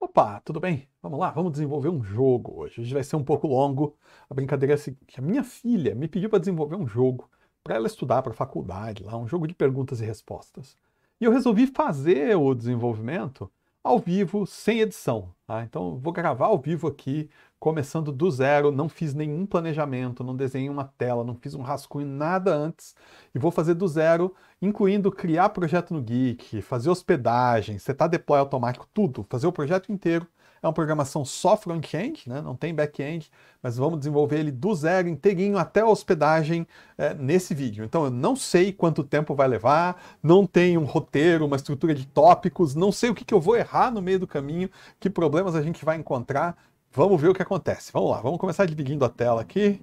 Opa, tudo bem? Vamos lá, vamos desenvolver um jogo hoje. Hoje vai ser um pouco longo. A brincadeira é a seguinte: a minha filha me pediu para desenvolver um jogo para ela estudar para a faculdade, lá um jogo de perguntas e respostas. E eu resolvi fazer o desenvolvimento ao vivo, sem edição. Tá? Então, vou gravar ao vivo aqui, começando do zero, não fiz nenhum planejamento, não desenhei uma tela, não fiz um rascunho, nada antes, e vou fazer do zero, incluindo criar projeto no Geek, fazer hospedagem, setar deploy automático, tudo, fazer o projeto inteiro é uma programação só front-end, né? não tem back-end, mas vamos desenvolver ele do zero inteirinho até a hospedagem é, nesse vídeo. Então eu não sei quanto tempo vai levar, não tem um roteiro, uma estrutura de tópicos, não sei o que, que eu vou errar no meio do caminho, que problemas a gente vai encontrar. Vamos ver o que acontece. Vamos lá, vamos começar dividindo a tela aqui.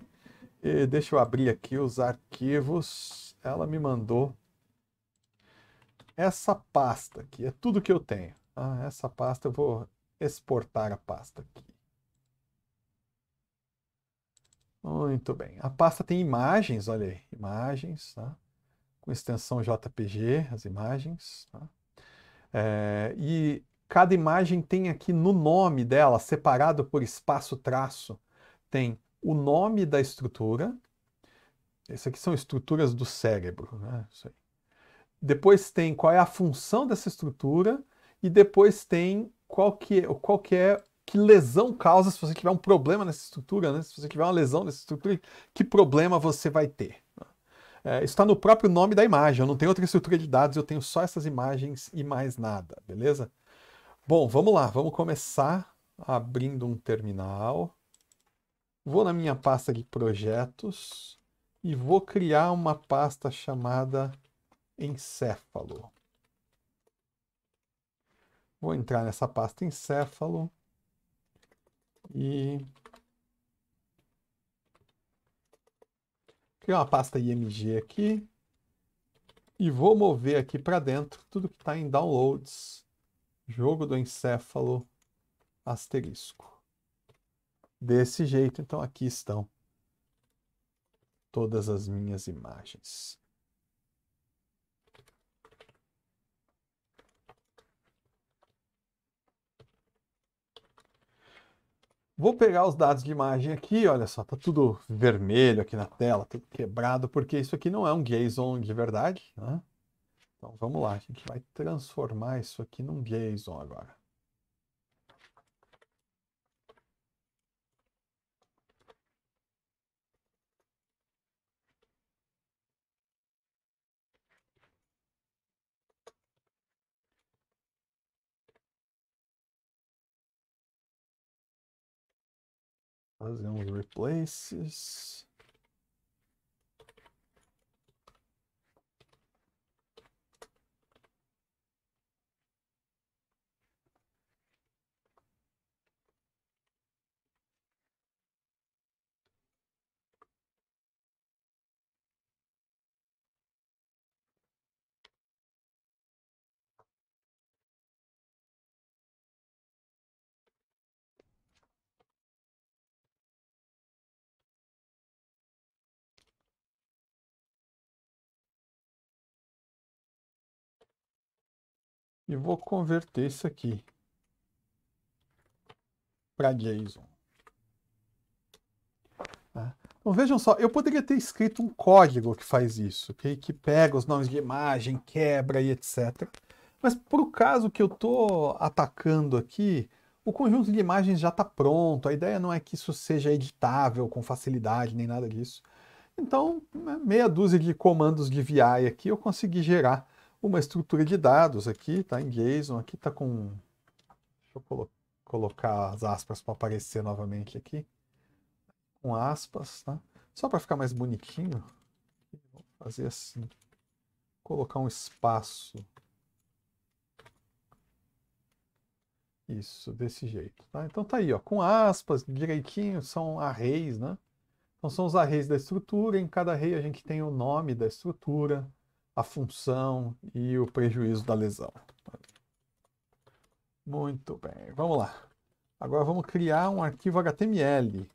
E deixa eu abrir aqui os arquivos. Ela me mandou essa pasta aqui, é tudo que eu tenho. Ah, essa pasta eu vou exportar a pasta aqui. Muito bem. A pasta tem imagens, olha aí, imagens, tá? com extensão JPG, as imagens. Tá? É, e cada imagem tem aqui no nome dela, separado por espaço-traço, tem o nome da estrutura. Essas aqui são estruturas do cérebro. Né? Depois tem qual é a função dessa estrutura e depois tem qual que, qual que é que lesão causa se você tiver um problema nessa estrutura, né? Se você tiver uma lesão nessa estrutura, que problema você vai ter? É, isso está no próprio nome da imagem. Eu não tenho outra estrutura de dados, eu tenho só essas imagens e mais nada, beleza? Bom, vamos lá, vamos começar abrindo um terminal. Vou na minha pasta de projetos e vou criar uma pasta chamada encéfalo. Vou entrar nessa pasta encéfalo e criar uma pasta IMG aqui e vou mover aqui para dentro tudo que está em downloads, jogo do encéfalo asterisco. Desse jeito, então aqui estão todas as minhas imagens. Vou pegar os dados de imagem aqui, olha só, tá tudo vermelho aqui na tela, tudo quebrado, porque isso aqui não é um JSON de verdade, né? Então vamos lá, a gente vai transformar isso aqui num JSON agora. fazer uns replaces. e vou converter isso aqui para JSON. Tá? Então vejam só, eu poderia ter escrito um código que faz isso, que pega os nomes de imagem, quebra e etc. Mas para o caso que eu estou atacando aqui, o conjunto de imagens já está pronto, a ideia não é que isso seja editável com facilidade, nem nada disso. Então, né, meia dúzia de comandos de VI aqui, eu consegui gerar uma estrutura de dados aqui, tá? Em JSON, aqui tá com... Deixa eu colo colocar as aspas para aparecer novamente aqui. Com aspas, tá? Só para ficar mais bonitinho, vou fazer assim. Vou colocar um espaço. Isso, desse jeito, tá? Então tá aí, ó, com aspas, direitinho, são arrays, né? Então são os arrays da estrutura, em cada array a gente tem o nome da estrutura, a função e o prejuízo da lesão. Muito bem, vamos lá. Agora vamos criar um arquivo HTML.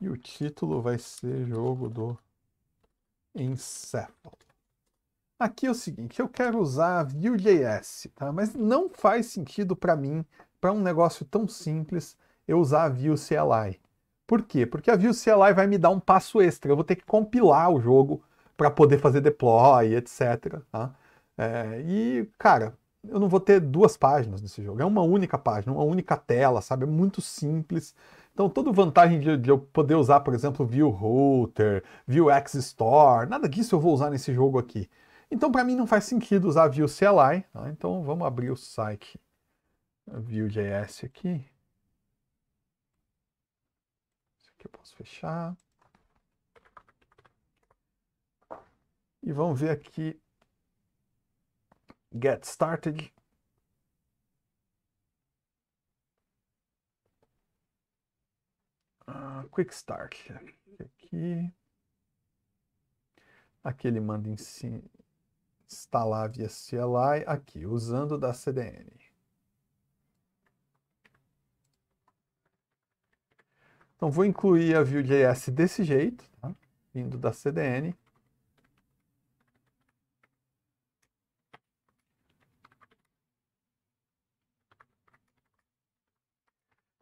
E o título vai ser jogo do encéfalo. Aqui é o seguinte, eu quero usar a Vue.js, tá? mas não faz sentido para mim, para um negócio tão simples, eu usar a Vue CLI. Por quê? Porque a Vue CLI vai me dar um passo extra. Eu vou ter que compilar o jogo para poder fazer deploy, etc. Tá? É, e, cara, eu não vou ter duas páginas nesse jogo. É uma única página, uma única tela, sabe? É muito simples. Então, toda vantagem de, de eu poder usar, por exemplo, View Router, View X Store, nada disso eu vou usar nesse jogo aqui. Então, para mim, não faz sentido usar Vue CLI. Tá? Então, vamos abrir o site View.js aqui. que eu posso fechar. E vamos ver aqui Get Started. Uh, quick Start. Aqui. Aqui ele manda instalar via CLI. Aqui, usando da CDN. Então vou incluir a Vue.js desse jeito, tá? vindo da CDN.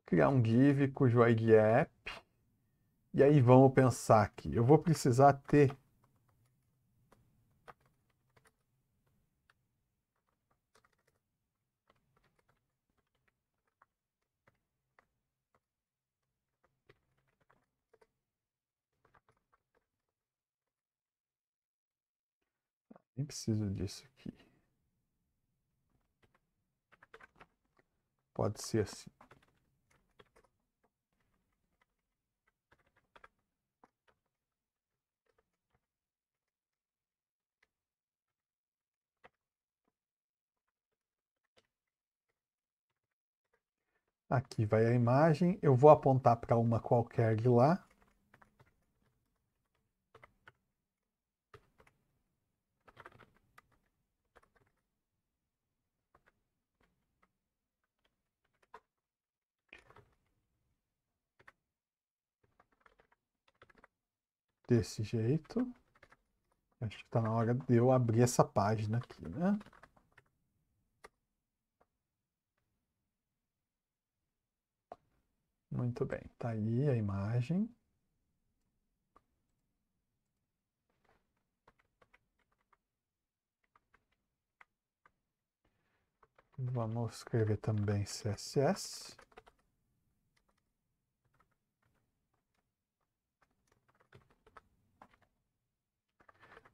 Criar um div cujo ID é app. E aí vamos pensar aqui. Eu vou precisar ter Nem preciso disso aqui. Pode ser assim. Aqui vai a imagem, eu vou apontar para uma qualquer de lá. desse jeito. Acho que está na hora de eu abrir essa página aqui, né? Muito bem, tá aí a imagem. Vamos escrever também CSS.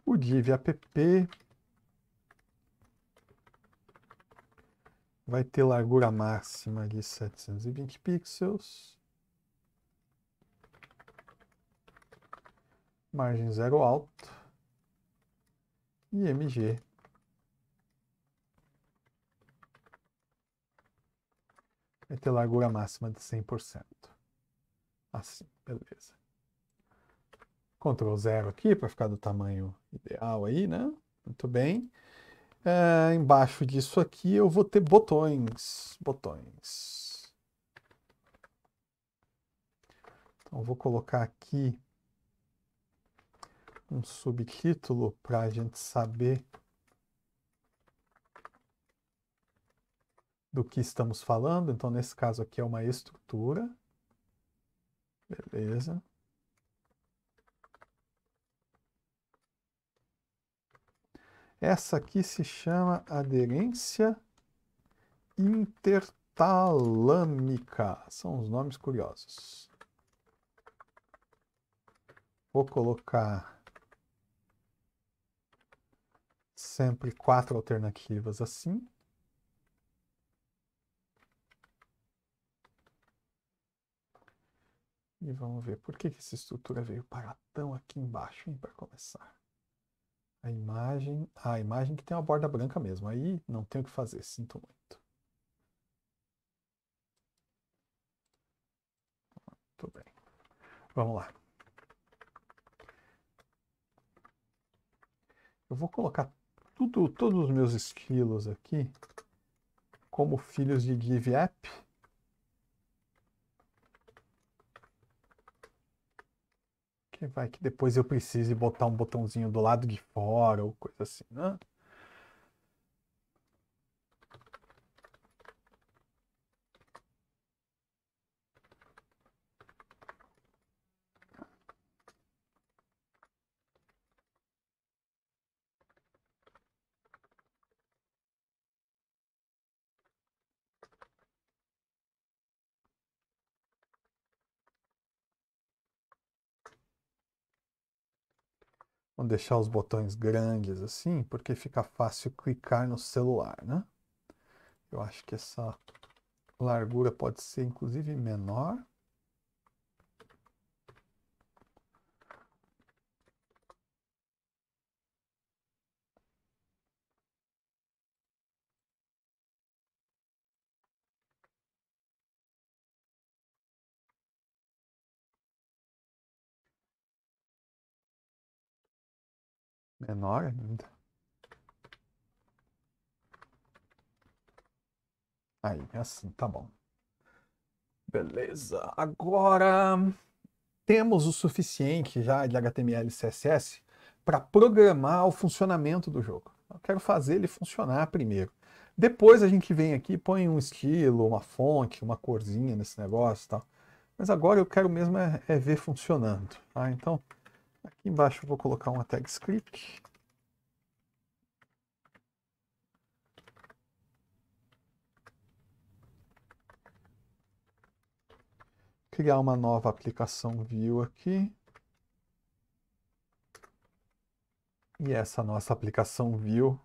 o div app vai ter largura máxima de 720 pixels, margem zero alto e mg. Vai ter largura máxima de 100%. Assim, beleza. Ctrl zero aqui para ficar do tamanho ideal aí, né? Muito bem. É, embaixo disso aqui eu vou ter botões, botões. Então vou colocar aqui um subtítulo para a gente saber do que estamos falando. Então nesse caso aqui é uma estrutura. Beleza. Essa aqui se chama aderência intertalâmica. São os nomes curiosos. Vou colocar sempre quatro alternativas assim. E vamos ver por que, que essa estrutura veio parar tão aqui embaixo, para começar. A imagem, a imagem que tem uma borda branca mesmo. Aí não tem o que fazer, sinto muito. Muito bem. Vamos lá. Eu vou colocar tudo, todos os meus esquilos aqui como filhos de give app Que vai que depois eu precise botar um botãozinho do lado de fora ou coisa assim, né? Vou deixar os botões grandes assim, porque fica fácil clicar no celular, né? Eu acho que essa largura pode ser inclusive menor. menor ainda. Aí, é assim, tá bom. Beleza. Agora temos o suficiente já de HTML e CSS para programar o funcionamento do jogo. Eu quero fazer ele funcionar primeiro. Depois a gente vem aqui, põe um estilo, uma fonte, uma corzinha nesse negócio e tal. Mas agora eu quero mesmo é, é ver funcionando. Tá? Então, Aqui embaixo eu vou colocar uma tag script. Criar uma nova aplicação view aqui. E essa nossa aplicação view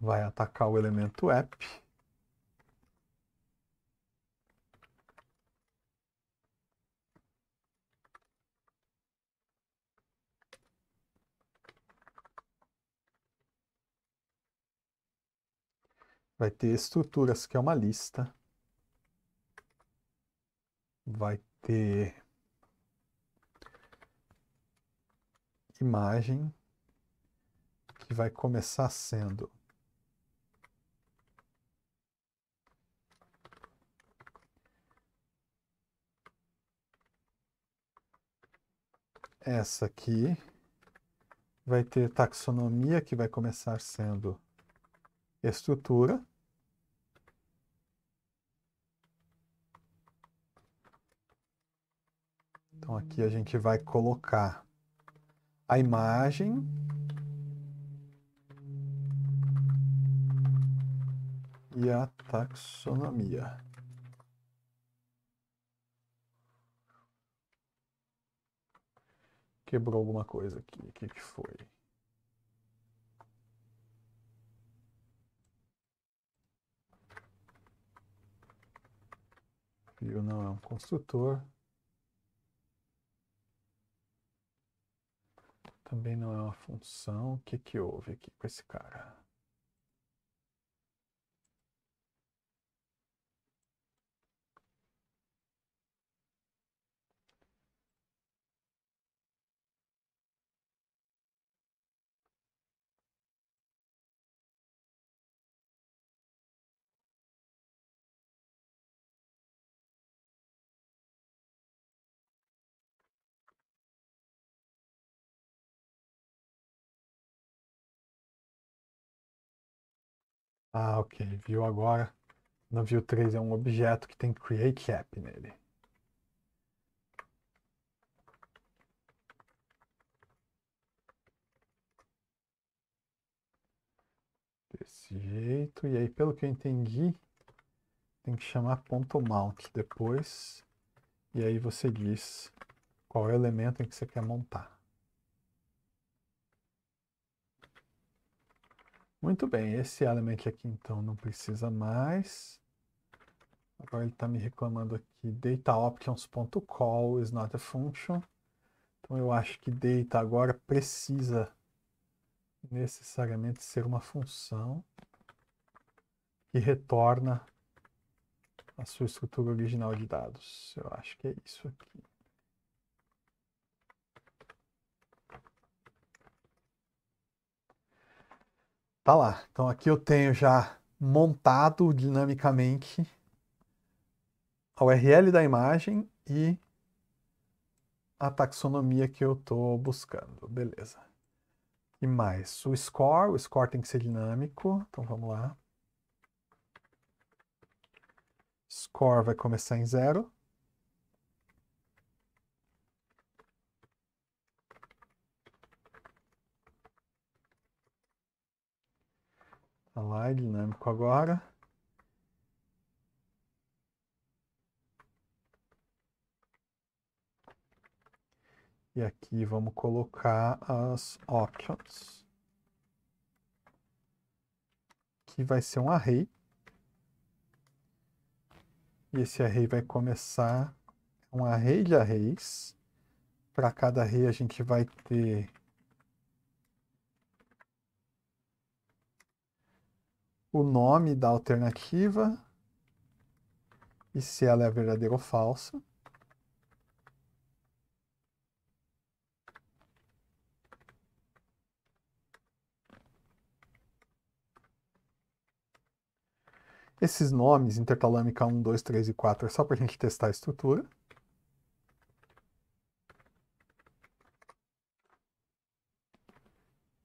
vai atacar o elemento app. vai ter estruturas, que é uma lista, vai ter imagem, que vai começar sendo essa aqui, vai ter taxonomia, que vai começar sendo estrutura. Então aqui a gente vai colocar a imagem. E a taxonomia. Quebrou alguma coisa aqui. O que, que foi? View não é um construtor. Também não é uma função. O que, que houve aqui com esse cara? Ah, ok. Viu agora. No view 3 é um objeto que tem create app nele. Desse jeito. E aí, pelo que eu entendi, tem que chamar ponto .mount depois. E aí você diz qual é o elemento em que você quer montar. Muito bem, esse element aqui então não precisa mais. Agora ele está me reclamando aqui, dataoptions.call is not a function. Então eu acho que data agora precisa necessariamente ser uma função que retorna a sua estrutura original de dados. Eu acho que é isso aqui. Tá lá. Então aqui eu tenho já montado dinamicamente a URL da imagem e a taxonomia que eu estou buscando. Beleza. E mais? O score. O score tem que ser dinâmico. Então vamos lá. Score vai começar em zero. Align dinâmico agora. E aqui vamos colocar as options. Que vai ser um array. E esse array vai começar um array de arrays. Para cada array a gente vai ter o nome da alternativa e se ela é verdadeira ou falsa. Esses nomes, intertalâmica 1, 2, 3 e 4, é só para a gente testar a estrutura.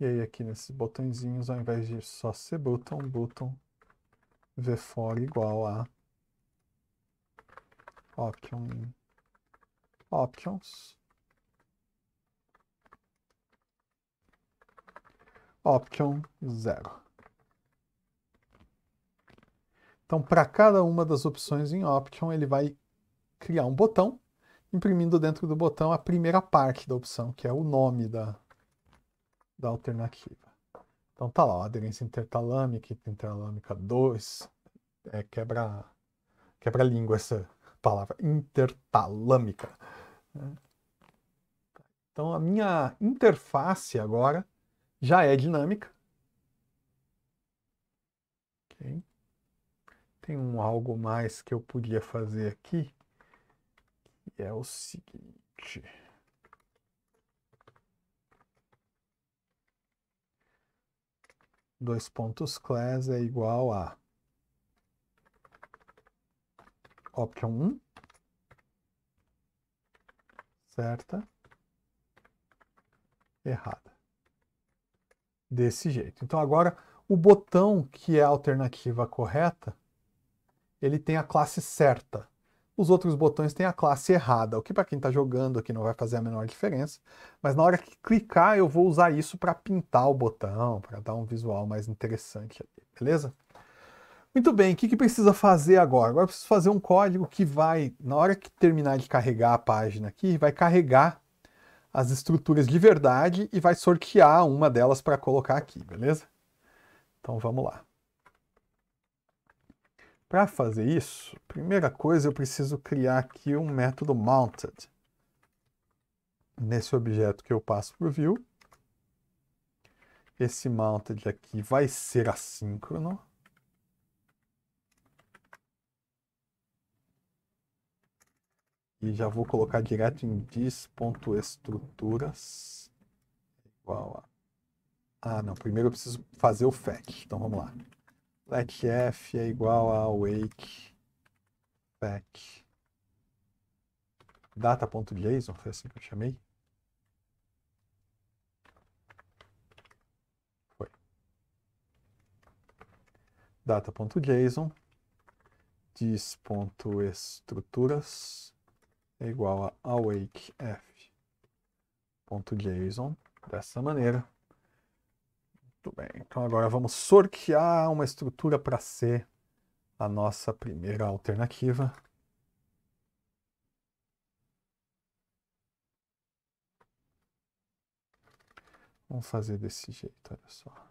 E aí aqui nesses botõezinhos, ao invés de só ser button, button for igual a option, options, option 0. Então, para cada uma das opções em option, ele vai criar um botão, imprimindo dentro do botão a primeira parte da opção, que é o nome da, da alternativa. Então tá lá, aderência intertalâmica, intertalâmica 2, é, quebra, quebra língua essa palavra, intertalâmica. Né? Então a minha interface agora já é dinâmica. Okay. Tem um algo mais que eu podia fazer aqui, que é o seguinte. dois pontos class é igual a option 1, certa, errada. Desse jeito. Então agora o botão que é a alternativa correta, ele tem a classe certa os outros botões têm a classe errada, o que para quem está jogando aqui não vai fazer a menor diferença, mas na hora que clicar eu vou usar isso para pintar o botão, para dar um visual mais interessante, beleza? Muito bem, o que, que precisa fazer agora? Agora eu preciso fazer um código que vai, na hora que terminar de carregar a página aqui, vai carregar as estruturas de verdade e vai sortear uma delas para colocar aqui, beleza? Então vamos lá. Para fazer isso, primeira coisa eu preciso criar aqui um método mounted. Nesse objeto que eu passo para o view, esse mounted aqui vai ser assíncrono. E já vou colocar direto em dis.estruturas igual a... Ah, não. Primeiro eu preciso fazer o fetch. Então, vamos lá let f é igual a wake back data.json, foi assim que eu chamei? Foi. Data.json diz.estruturas é igual a awakef.json dessa maneira. Muito bem, então agora vamos sortear uma estrutura para ser a nossa primeira alternativa. Vamos fazer desse jeito, olha só.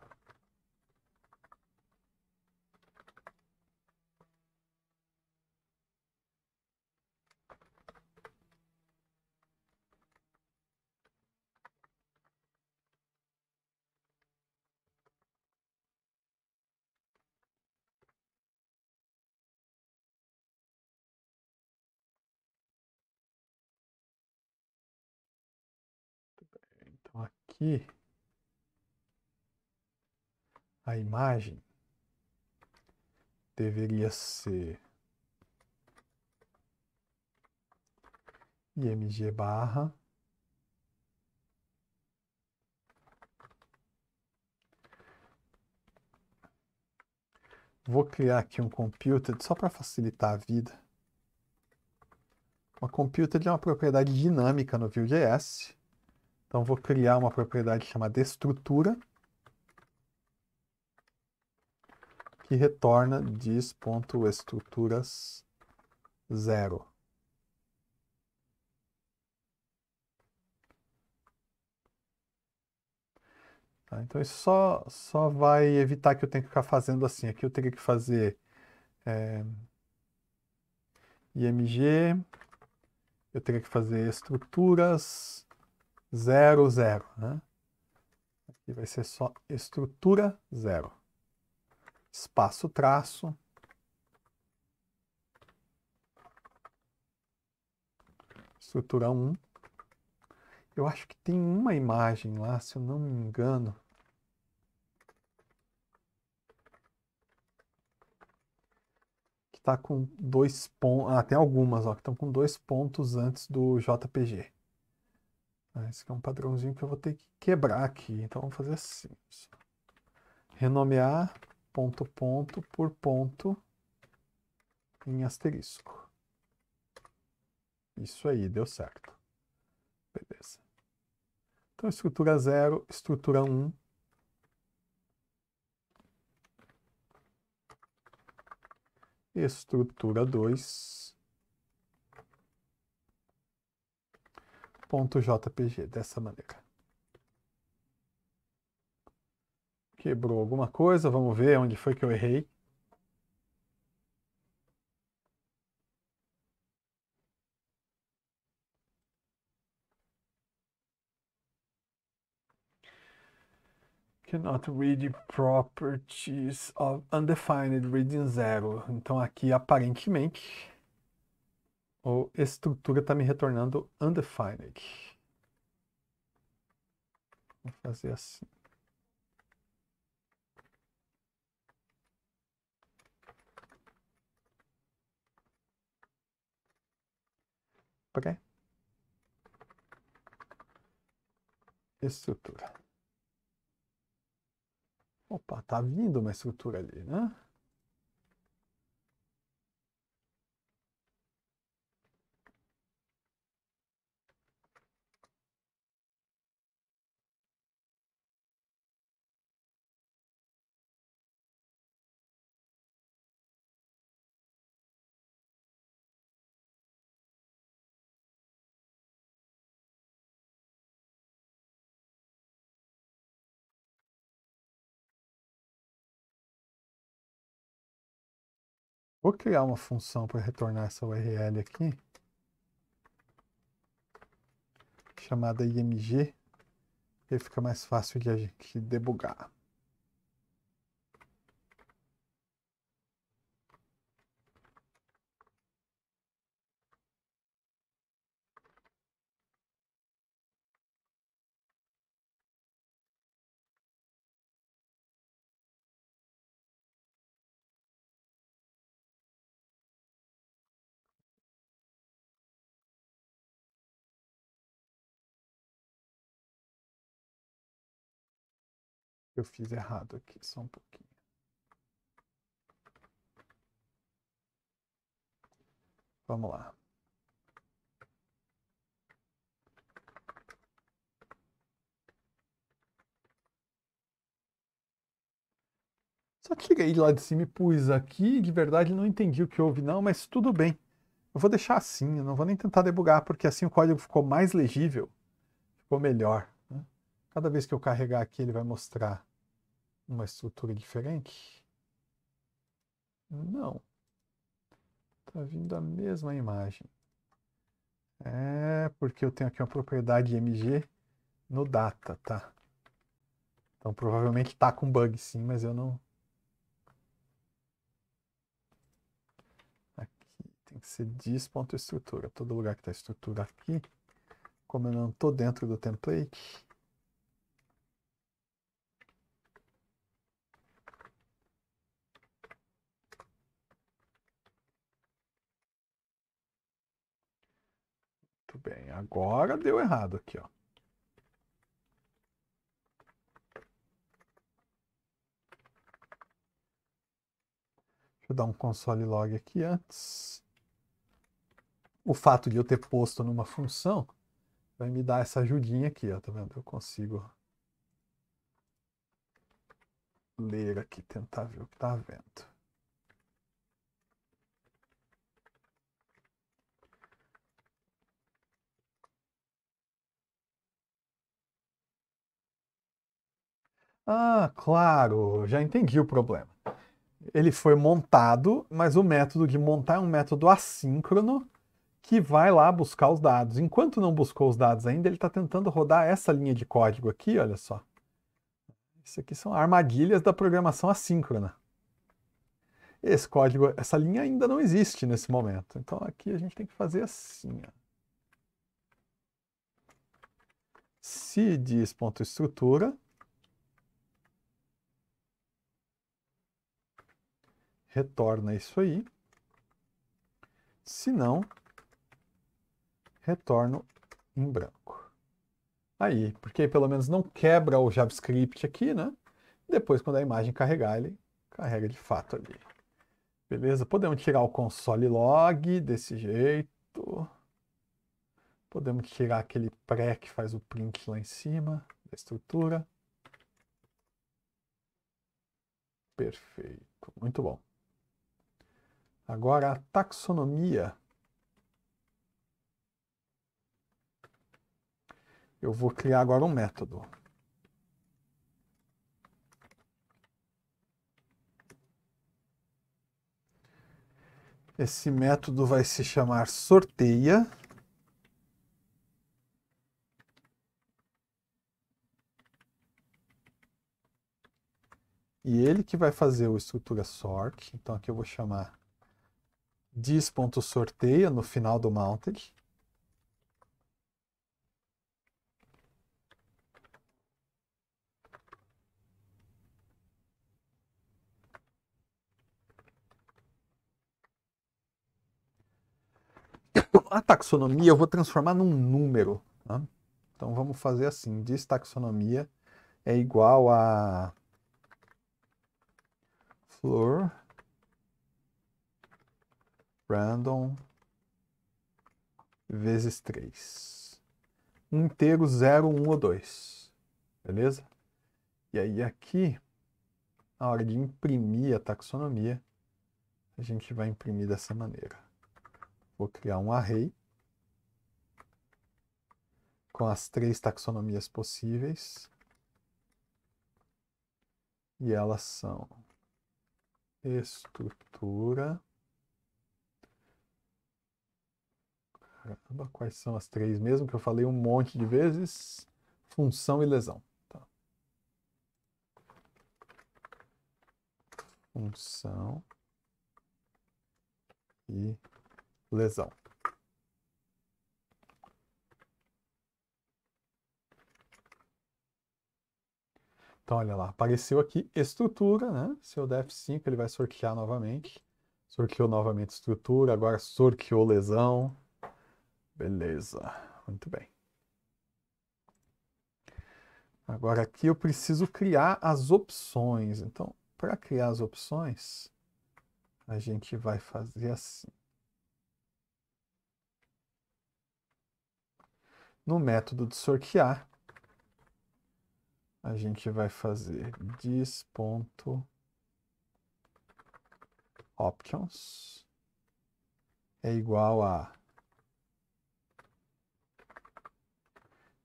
aqui a imagem deveria ser img barra Vou criar aqui um computer só para facilitar a vida. Uma computer de uma propriedade dinâmica no Vue.js então vou criar uma propriedade chamada estrutura que retorna diz.estruturas 0. Tá, então isso só, só vai evitar que eu tenha que ficar fazendo assim. Aqui eu teria que fazer é, IMG, eu teria que fazer estruturas 0, 0. Né? Aqui vai ser só estrutura 0. Espaço traço. Estrutura 1. Um. Eu acho que tem uma imagem lá, se eu não me engano. que Está com dois pontos. Ah, tem algumas ó, que estão com dois pontos antes do JPG esse né, aqui é um padrãozinho que eu vou ter que quebrar aqui. Então, vamos fazer assim. Renomear ponto, ponto por ponto em asterisco. Isso aí, deu certo. Beleza. Então, estrutura 0, estrutura 1. Um. Estrutura 2. .jpg dessa maneira. Quebrou alguma coisa, vamos ver onde foi que eu errei. cannot read properties of undefined reading zero. Então aqui aparentemente ou estrutura está me retornando undefined. Vou fazer assim. Pré Estrutura. Opa, tá vindo uma estrutura ali, né? Vou criar uma função para retornar essa URL aqui, chamada img, e fica mais fácil de a gente debugar. eu fiz errado aqui, só um pouquinho. Vamos lá. Só tirei lá de cima e pus aqui, de verdade não entendi o que houve não, mas tudo bem. Eu vou deixar assim, eu não vou nem tentar debugar, porque assim o código ficou mais legível, ficou melhor. Né? Cada vez que eu carregar aqui ele vai mostrar uma estrutura diferente? Não. Está vindo a mesma imagem. É porque eu tenho aqui uma propriedade MG no data, tá? Então provavelmente tá com bug sim, mas eu não. Aqui tem que ser dis.estrutura. Todo lugar que está estrutura aqui, como eu não estou dentro do template, bem. Agora deu errado aqui, ó. Deixa eu dar um console log aqui antes. O fato de eu ter posto numa função vai me dar essa ajudinha aqui, ó, tá vendo? Eu consigo ler aqui, tentar ver o que tá vendo. Ah, claro, já entendi o problema. Ele foi montado, mas o método de montar é um método assíncrono que vai lá buscar os dados. Enquanto não buscou os dados ainda, ele está tentando rodar essa linha de código aqui, olha só. Isso aqui são armadilhas da programação assíncrona. Esse código, essa linha ainda não existe nesse momento. Então aqui a gente tem que fazer assim. Ó. Se diz.estrutura. estrutura, retorna isso aí. Se não, retorno em branco. Aí, porque pelo menos não quebra o JavaScript aqui, né? Depois, quando a imagem carregar, ele carrega de fato ali. Beleza? Podemos tirar o console log desse jeito. Podemos tirar aquele pré que faz o print lá em cima da estrutura. Perfeito, muito bom. Agora a taxonomia. Eu vou criar agora um método. Esse método vai se chamar sorteia. E ele que vai fazer o estrutura sort. Então aqui eu vou chamar diz.sorteia no final do mounted. A taxonomia eu vou transformar num número. Né? Então vamos fazer assim: diz taxonomia é igual a flor random vezes 3. Um inteiro 0, 1 ou 2. Beleza? E aí aqui, na hora de imprimir a taxonomia, a gente vai imprimir dessa maneira. Vou criar um array com as três taxonomias possíveis. E elas são estrutura, Caramba, quais são as três mesmo que eu falei um monte de vezes? Função e lesão. Tá. Função e lesão. Então, olha lá, apareceu aqui estrutura, né? Se eu der F5, ele vai sortear novamente. Sorteou novamente estrutura, agora sorteou lesão. Beleza, muito bem. Agora aqui eu preciso criar as opções. Então, para criar as opções, a gente vai fazer assim. No método de sortear, a gente vai fazer dis.options é igual a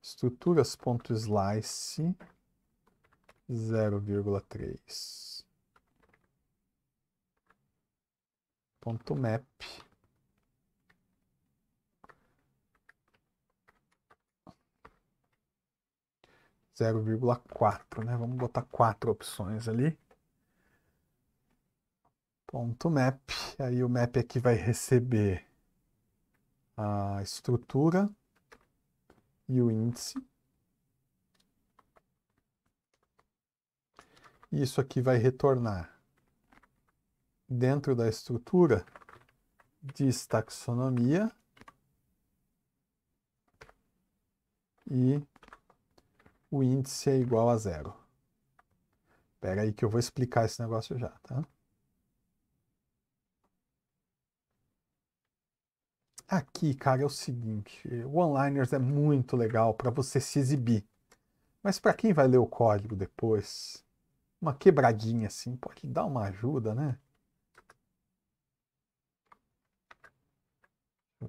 estruturas.slice três ponto map zero vírgula quatro, né? Vamos botar quatro opções ali. Ponto map. Aí o map aqui é vai receber a estrutura e o índice. E isso aqui vai retornar dentro da estrutura diz taxonomia e o índice é igual a zero. Espera aí que eu vou explicar esse negócio já, tá? aqui, cara, é o seguinte: o onliners é muito legal para você se exibir. Mas para quem vai ler o código depois, uma quebradinha assim pode dar uma ajuda, né?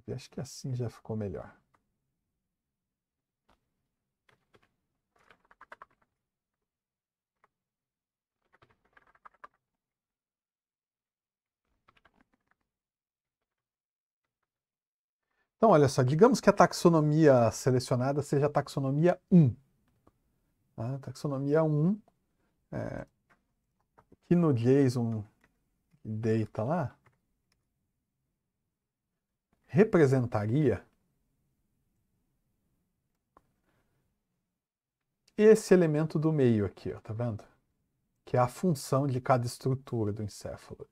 Eu acho que assim já ficou melhor. Então, olha só, digamos que a taxonomia selecionada seja a taxonomia 1. Tá? Taxonomia 1, é, que no JSON data lá, representaria esse elemento do meio aqui, ó, tá vendo? Que é a função de cada estrutura do encéfalo.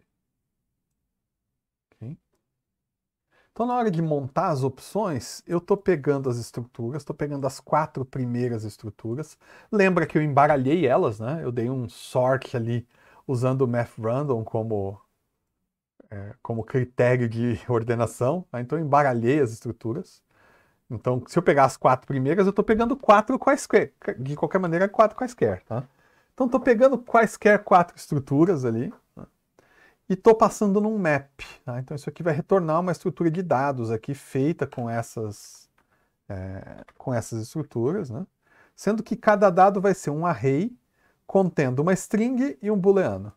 Então, na hora de montar as opções, eu estou pegando as estruturas, estou pegando as quatro primeiras estruturas. Lembra que eu embaralhei elas, né? Eu dei um sort ali usando o math random como, é, como critério de ordenação. Né? Então, eu embaralhei as estruturas. Então, se eu pegar as quatro primeiras, eu estou pegando quatro quaisquer. De qualquer maneira, quatro quaisquer, tá? Então, estou pegando quaisquer quatro estruturas ali e estou passando num map. Tá? Então isso aqui vai retornar uma estrutura de dados aqui feita com essas, é, com essas estruturas, né? sendo que cada dado vai ser um array contendo uma string e um booleano.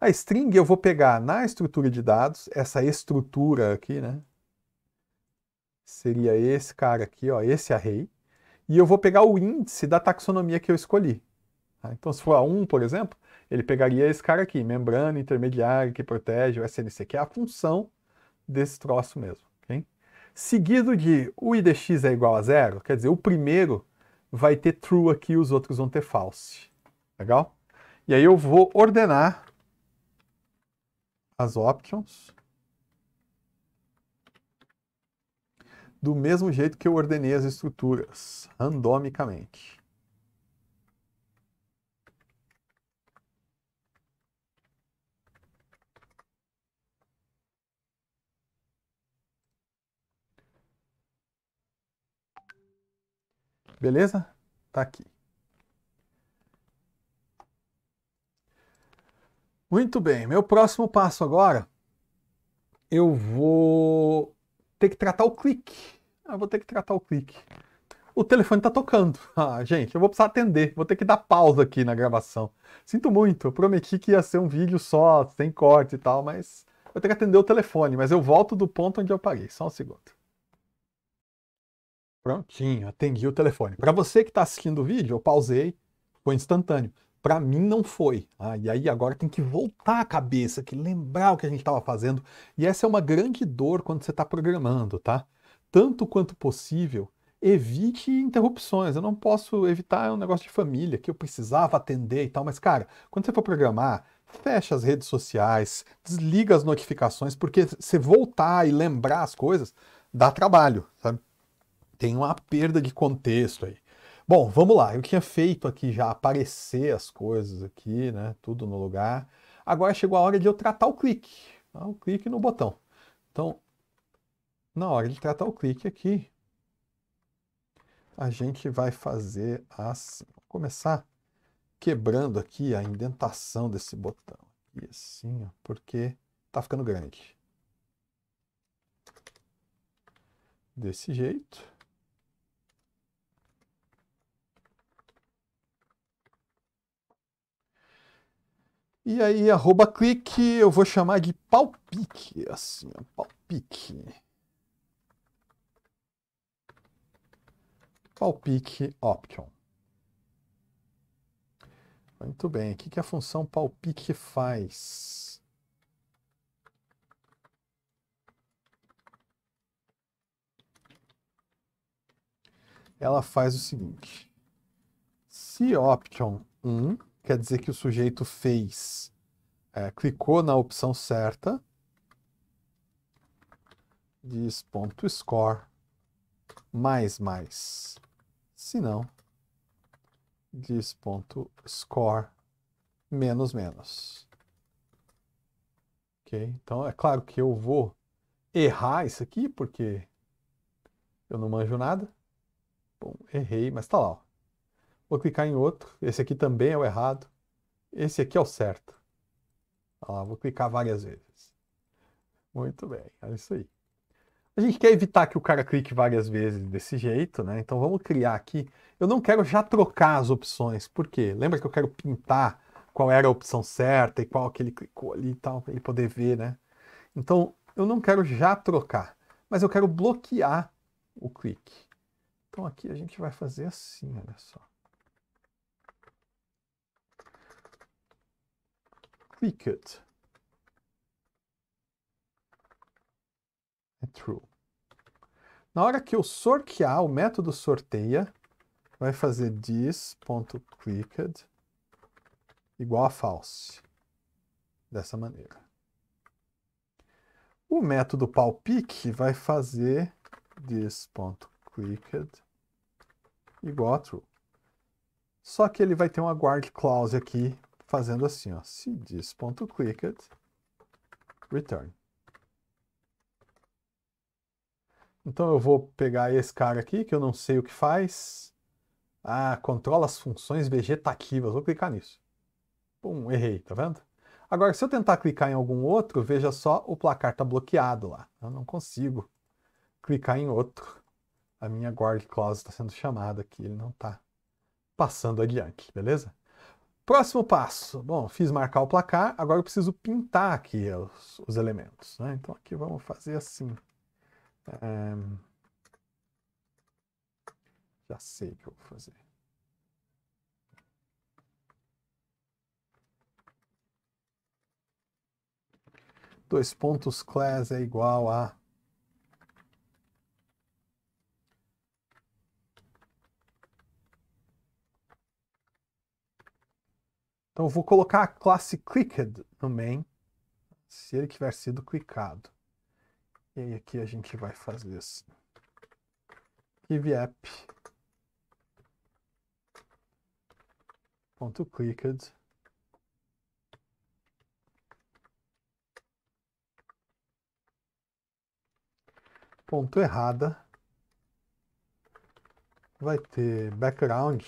A string eu vou pegar na estrutura de dados, essa estrutura aqui, né? Seria esse cara aqui, ó, esse array. E eu vou pegar o índice da taxonomia que eu escolhi. Tá? Então, se for A1, por exemplo, ele pegaria esse cara aqui, membrana intermediária que protege o SNC, que é a função desse troço mesmo. Okay? Seguido de o IDX é igual a zero, quer dizer, o primeiro vai ter true aqui, os outros vão ter false. Legal? E aí eu vou ordenar as options do mesmo jeito que eu ordenei as estruturas, randomicamente. Beleza? Tá aqui. Muito bem, meu próximo passo agora, eu vou ter que tratar o clique. Eu vou ter que tratar o clique. O telefone tá tocando. Ah, gente, eu vou precisar atender. Vou ter que dar pausa aqui na gravação. Sinto muito, eu prometi que ia ser um vídeo só, sem corte e tal, mas eu tenho que atender o telefone, mas eu volto do ponto onde eu parei. Só um segundo. Prontinho, atendi o telefone. Para você que está assistindo o vídeo, eu pausei, foi instantâneo. Para mim não foi. Ah, e aí agora tem que voltar a cabeça, que lembrar o que a gente estava fazendo. E essa é uma grande dor quando você está programando, tá? Tanto quanto possível, evite interrupções. Eu não posso evitar é um negócio de família que eu precisava atender e tal, mas cara, quando você for programar, fecha as redes sociais, desliga as notificações, porque você voltar e lembrar as coisas, dá trabalho, sabe? tem uma perda de contexto aí. Bom, vamos lá. Eu tinha feito aqui já aparecer as coisas aqui, né? Tudo no lugar. Agora chegou a hora de eu tratar o clique. O clique no botão. Então, na hora de tratar o clique aqui, a gente vai fazer assim. Vou começar quebrando aqui a indentação desse botão. E assim, ó, porque tá ficando grande. Desse jeito. E aí, arroba clique, eu vou chamar de palpique, assim, ó, palpique. Palpique option. Muito bem, o que, que a função palpique faz? Ela faz o seguinte, se option 1 quer dizer que o sujeito fez, é, clicou na opção certa, diz ponto score, mais, mais. Se não, diz ponto score, menos, menos. Ok? Então, é claro que eu vou errar isso aqui, porque eu não manjo nada. Bom, errei, mas tá lá, ó. Vou clicar em outro. Esse aqui também é o errado. Esse aqui é o certo. vou clicar várias vezes. Muito bem, é isso aí. A gente quer evitar que o cara clique várias vezes desse jeito, né? Então vamos criar aqui. Eu não quero já trocar as opções, porque lembra que eu quero pintar qual era a opção certa e qual que ele clicou ali e tal, para ele poder ver, né? Então eu não quero já trocar, mas eu quero bloquear o clique. Então aqui a gente vai fazer assim, olha só. tweak it. É true. Na hora que eu sortear, o método sorteia vai fazer this.clicked igual a false. Dessa maneira. O método palpique vai fazer this.clicked igual a true. Só que ele vai ter uma guard clause aqui fazendo assim, ó, cdis.clicked return. Então eu vou pegar esse cara aqui, que eu não sei o que faz. Ah, controla as funções vegetativas. Vou clicar nisso. Pum, errei, tá vendo? Agora, se eu tentar clicar em algum outro, veja só, o placar tá bloqueado lá. Eu não consigo clicar em outro. A minha guard clause está sendo chamada aqui, ele não está passando adiante, beleza? Próximo passo. Bom, fiz marcar o placar, agora eu preciso pintar aqui os, os elementos. Né? Então aqui vamos fazer assim. É, já sei o que eu vou fazer. Dois pontos class é igual a Então eu vou colocar a classe clicked no main, se ele tiver sido clicado. E aí aqui a gente vai fazer isso. Give ponto ponto errada vai ter background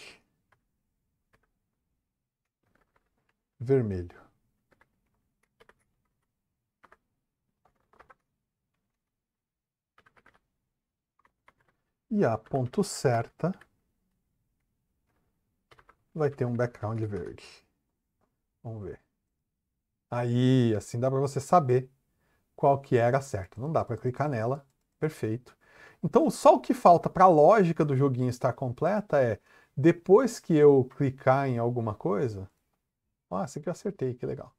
vermelho. E a ponto certa vai ter um background verde. Vamos ver. Aí, assim dá para você saber qual que era a certa. Não dá para clicar nela. Perfeito. Então, só o que falta para a lógica do joguinho estar completa é depois que eu clicar em alguma coisa, Ó, ah, esse aqui eu acertei, que legal.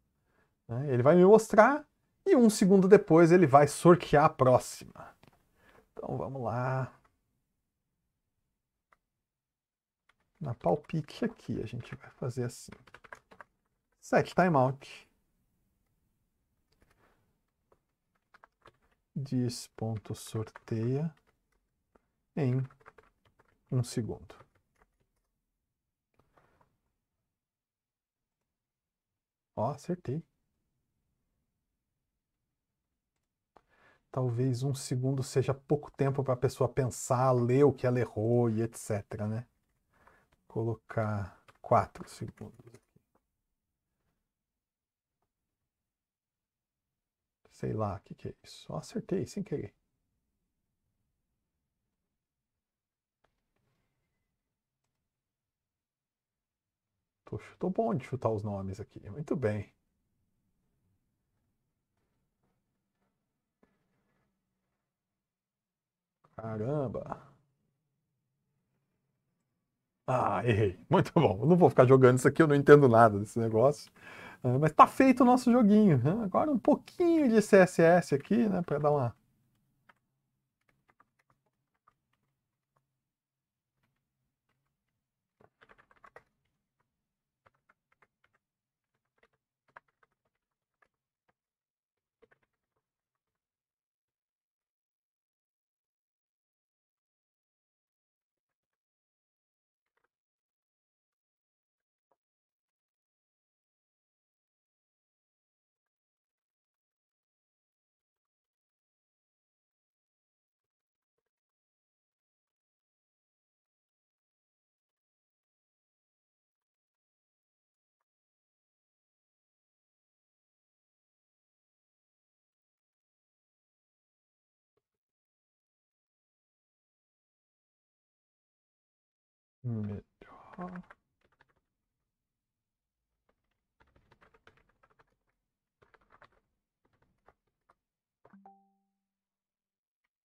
Né? Ele vai me mostrar e um segundo depois ele vai sortear a próxima. Então vamos lá. Na palpite aqui a gente vai fazer assim. Set timeout. Diz sorteia em um segundo. Ó, acertei. Talvez um segundo seja pouco tempo para a pessoa pensar, ler o que ela errou e etc, né? Vou colocar quatro segundos. Sei lá, o que, que é isso? Ó, acertei, sem querer. Estou tô bom de chutar os nomes aqui. Muito bem. Caramba. Ah, errei. Muito bom. Eu não vou ficar jogando isso aqui, eu não entendo nada desse negócio. Ah, mas tá feito o nosso joguinho. Né? Agora um pouquinho de CSS aqui, né? Para dar uma melhor.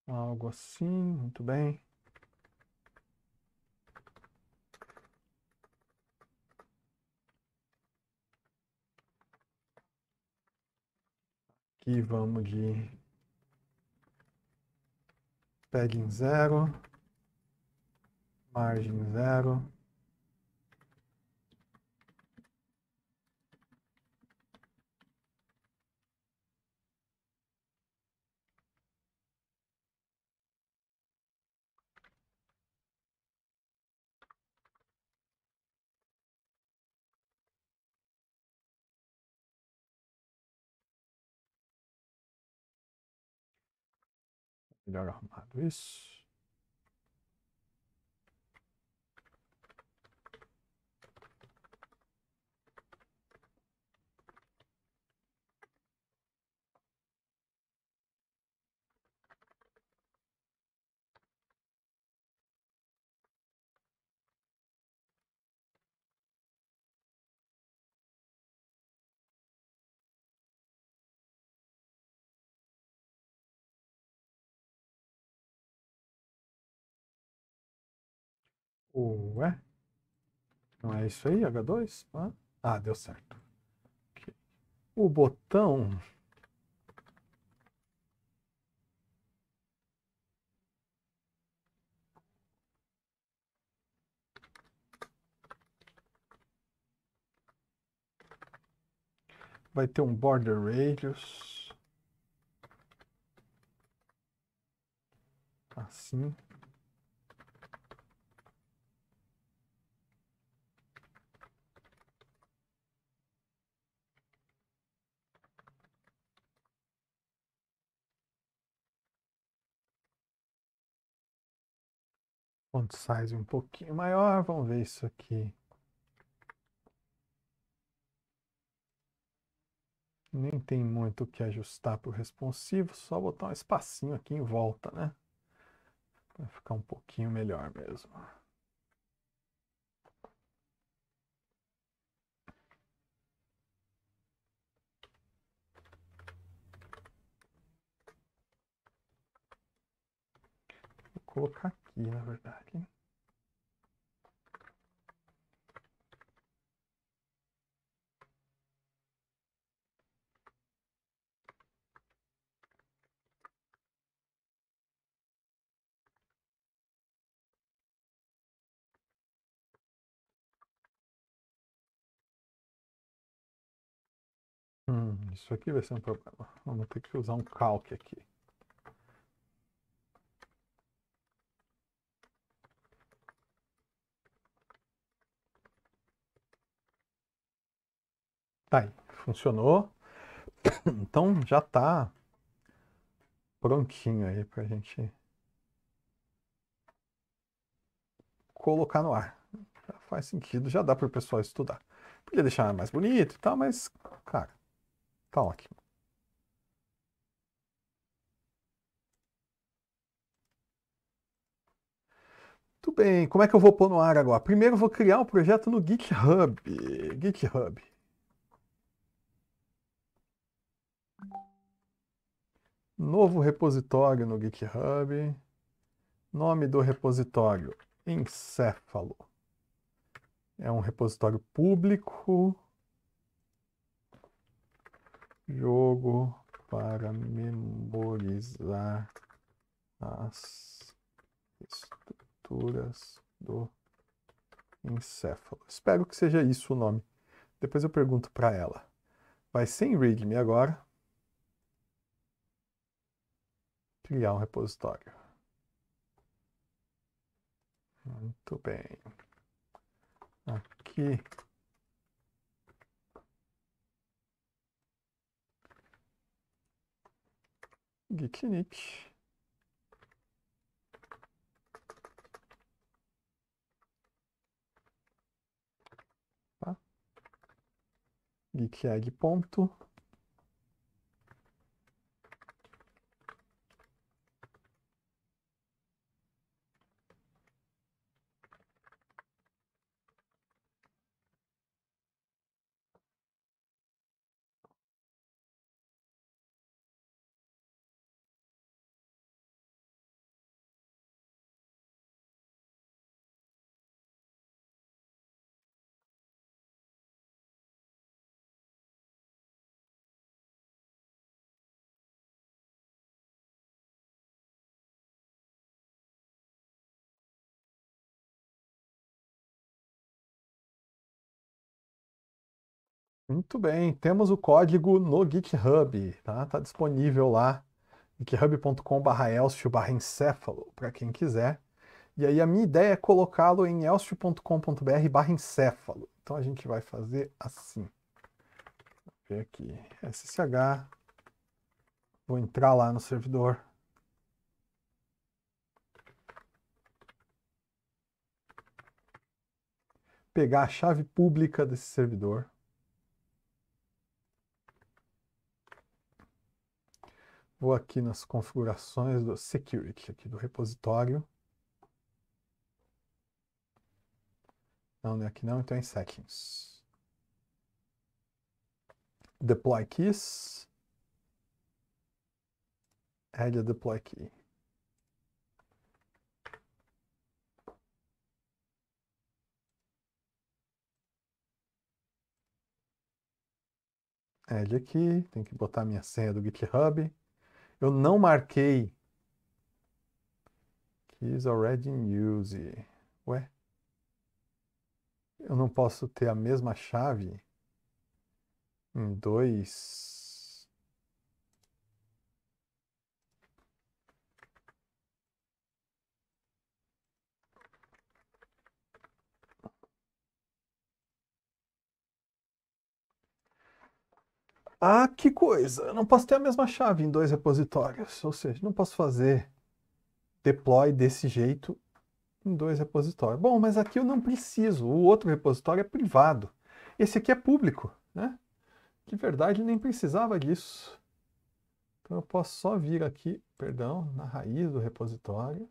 Algo assim, muito bem. Aqui vamos de pegue em zero margem zero. Melhor arrumado isso. Ué? Não é isso aí, H2? Ah, deu certo. O botão vai ter um border radius assim font size um pouquinho maior. Vamos ver isso aqui. Nem tem muito o que ajustar para o responsivo, só botar um espacinho aqui em volta, né? Vai ficar um pouquinho melhor mesmo. aqui, na verdade. Hum, isso aqui vai ser um problema. Vamos ter que usar um calque aqui. Tá aí, funcionou. Então já tá prontinho aí pra gente colocar no ar. Já faz sentido, já dá para o pessoal estudar. Podia deixar mais bonito e tal, mas, cara, tá ótimo. Muito bem, como é que eu vou pôr no ar agora? Primeiro eu vou criar o um projeto no GitHub. GitHub. Novo repositório no GitHub. Nome do repositório: Encéfalo. É um repositório público. Jogo para memorizar as estruturas do encéfalo. Espero que seja isso o nome. Depois eu pergunto para ela. Vai sem README agora. criar um repositório. Muito bem. Aqui Git Tá? Geekag ponto Muito bem, temos o código no GitHub, tá? Tá disponível lá, github.com/elcio/encéfalo para quem quiser. E aí a minha ideia é colocá-lo em elcio.com.br/encéfalo. Então a gente vai fazer assim. Vou ver aqui, SSH. Vou entrar lá no servidor. Pegar a chave pública desse servidor. vou aqui nas configurações do security aqui do repositório. Não, não é aqui não, então é em settings. Deploy keys. Add a deploy key. Add aqui, tem que botar minha senha do GitHub. Eu não marquei. Is already in use. Ué? Eu não posso ter a mesma chave em dois Ah, que coisa! Eu não posso ter a mesma chave em dois repositórios. Ou seja, não posso fazer deploy desse jeito em dois repositórios. Bom, mas aqui eu não preciso. O outro repositório é privado. Esse aqui é público, né? De verdade, nem precisava disso. Então eu posso só vir aqui, perdão, na raiz do repositório.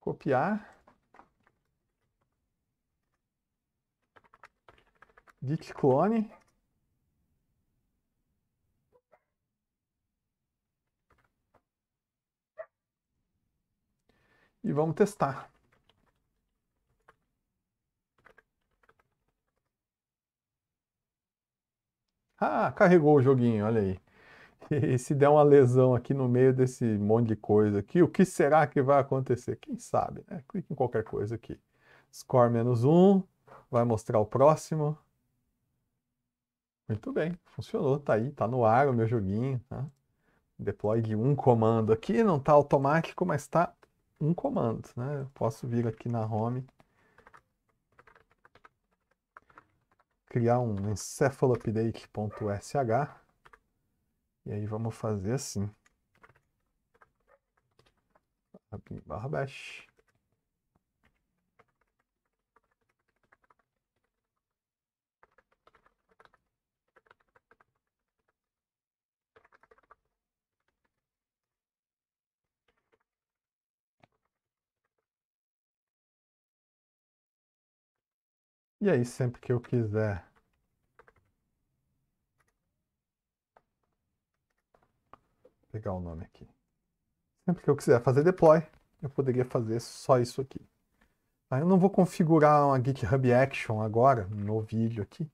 Copiar. Git clone. E vamos testar. Ah, carregou o joguinho, olha aí. E se der uma lesão aqui no meio desse monte de coisa aqui, o que será que vai acontecer? Quem sabe, né? Clique em qualquer coisa aqui. Score menos um, vai mostrar o próximo. Muito bem, funcionou, tá aí, tá no ar o meu joguinho, tá? Deploy de um comando aqui, não tá automático, mas tá um comando, né? Eu posso vir aqui na home, criar um encephalopdate.sh e aí vamos fazer assim. Barra bash. E aí, sempre que eu quiser pegar o nome aqui. Sempre que eu quiser fazer deploy, eu poderia fazer só isso aqui. aí ah, Eu não vou configurar uma GitHub Action agora, no vídeo aqui,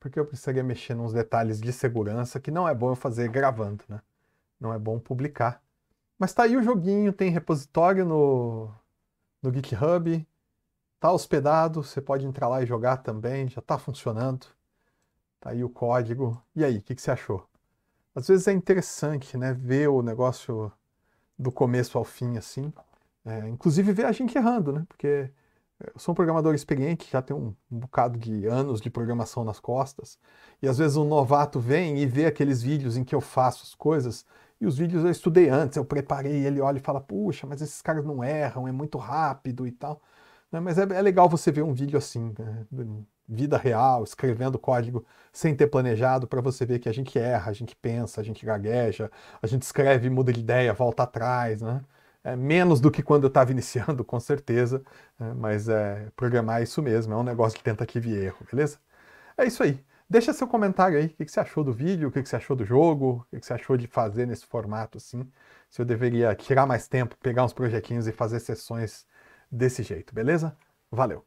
porque eu precisaria mexer nos detalhes de segurança, que não é bom eu fazer gravando, né? Não é bom publicar. Mas tá aí o joguinho, tem repositório no, no GitHub, Tá hospedado, você pode entrar lá e jogar também, já está funcionando. Tá aí o código. E aí, o que, que você achou? Às vezes é interessante, né, ver o negócio do começo ao fim, assim. É, inclusive ver a gente errando, né? Porque eu sou um programador experiente, já tenho um, um bocado de anos de programação nas costas. E às vezes um novato vem e vê aqueles vídeos em que eu faço as coisas e os vídeos eu estudei antes, eu preparei, ele olha e fala, puxa, mas esses caras não erram, é muito rápido e tal. Né, mas é, é, legal você ver um vídeo assim, né? vida real, escrevendo código sem ter planejado, para você ver que a gente erra, a gente pensa, a gente gagueja, a gente escreve, muda de ideia, volta atrás, né? É menos do que quando eu estava iniciando, com certeza, né? mas é, programar é isso mesmo, é um negócio que tenta que vi erro, beleza? É isso aí. Deixa seu comentário aí, o que, que você achou do vídeo, o que, que você achou do jogo, o que, que você achou de fazer nesse formato assim, se eu deveria tirar mais tempo, pegar uns projetinhos e fazer sessões desse jeito, beleza? Valeu!